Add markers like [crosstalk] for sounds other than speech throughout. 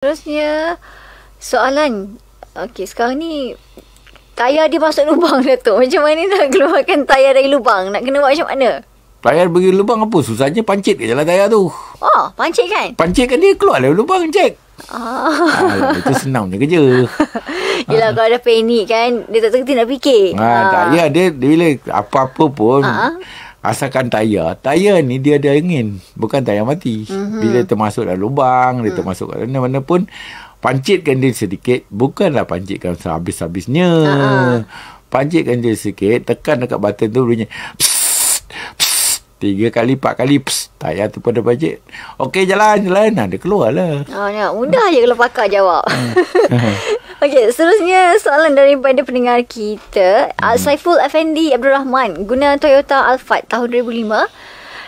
Terusnya soalan okey sekarang ni tayar dia masuk lubang [laughs] dah tu. Macam mana nak keluarkan tayar dari lubang? Nak kena buat macam mana? Tayar bagi lubang apa? Susahnya pancit ke jalan tayar tu. Oh, pancit kan? Pancit kan dia keluar dari lubang, cek. Ah. Ah, itu senangnya kerja. [laughs] Yelah ah. kalau ada panik kan, dia tak terkena nak fikir. Ah, ah. Tak, ya, dia, dia bila apa-apa pun, ah. Asalkan tayar Tayar ni dia ada angin Bukan tayar mati mm-hmm. Bila termasuk dalam lubang Dia hmm. termasuk kat mana-mana pun Pancitkan dia sedikit Bukanlah pancitkan sehabis-habisnya uh-huh. Pancitkan dia sikit Tekan dekat button tu bunyi Tiga kali, empat kali Psst Tayar tu pun ada pancit Okey jalan, jalan ha, Dia keluar lah oh, ah, ya. Mudah je kalau pakar jawab hmm. [laughs] ha, ha. Okey, seterusnya soalan daripada pendengar kita, hmm. Ah, Saiful Effendi Abdul Rahman guna Toyota Alphard tahun 2005.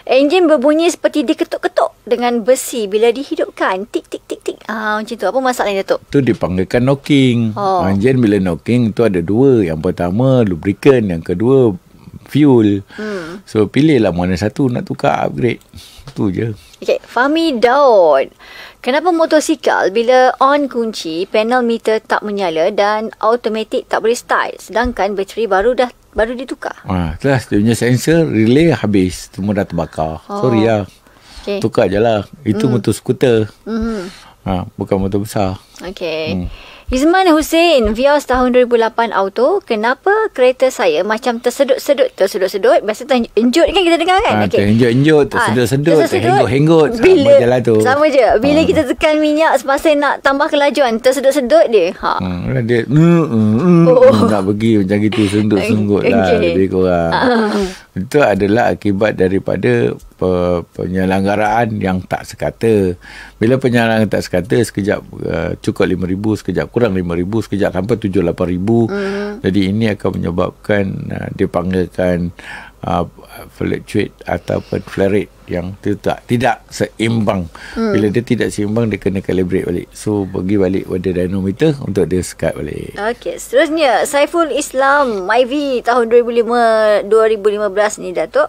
Enjin berbunyi seperti diketuk-ketuk dengan besi bila dihidupkan. Tik tik tik tik. Ah ha, macam tu. Apa masalahnya Datuk? Tu dipanggilkan knocking. Oh. Enjin bila knocking tu ada dua. Yang pertama lubricant, yang kedua fuel. Hmm. So pilihlah mana satu nak tukar upgrade. Tu je. Okay, Fahmi Daud. Kenapa motosikal bila on kunci, panel meter tak menyala dan automatic tak boleh start sedangkan bateri baru dah baru ditukar? Ah, jelas dia punya sensor relay habis, semua dah terbakar. Oh. Sorry lah. Okay. Tukar je lah. Itu mm. motor skuter. hmm Ha, bukan motor besar. Okay. Hmm. Izman Hussein, Vios tahun 2008 auto, kenapa kereta saya macam tersedut-sedut, tersedut-sedut, biasa terhenjut kan kita dengar kan? Ha, ah, okay. Terhenjut-henjut, ah, tersedut-sedut, terhenggut-henggut, sama je lah tu. Sama je, bila ha. kita tekan minyak semasa nak tambah kelajuan, tersedut-sedut dia. Ha. Hmm, dia mm, mm, mm oh. oh. Mm, nak pergi macam itu, sedut-sedut okay. lah [laughs] lebih kurang. Ha. Itu adalah akibat daripada pe, penyelenggaraan yang tak sekata. Bila penyelenggaraan tak sekata, sekejap uh, cukup lima ribu, sekejap kurang lima ribu, sekejap sampai tujuh, lapan ribu. Hmm. Jadi ini akan menyebabkan uh, dia panggilkan uh, fluctuate atau flare rate yang tidak, tidak seimbang. Mm. Bila dia tidak seimbang, dia kena calibrate balik. So, pergi balik pada dynamometer untuk dia sekat balik. Okey, seterusnya Saiful Islam, MyV tahun 2005, 2015 ni Datuk.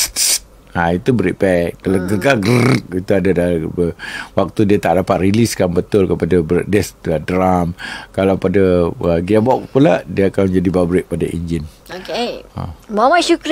Ha, itu break pack. Kalau hmm. gegar, grrr, itu ada dah. Waktu dia tak dapat releasekan betul kepada dia, dia drum. Kalau pada uh, gearbox pula, dia akan jadi break pada engine. Okay. Ha. Mama syukri.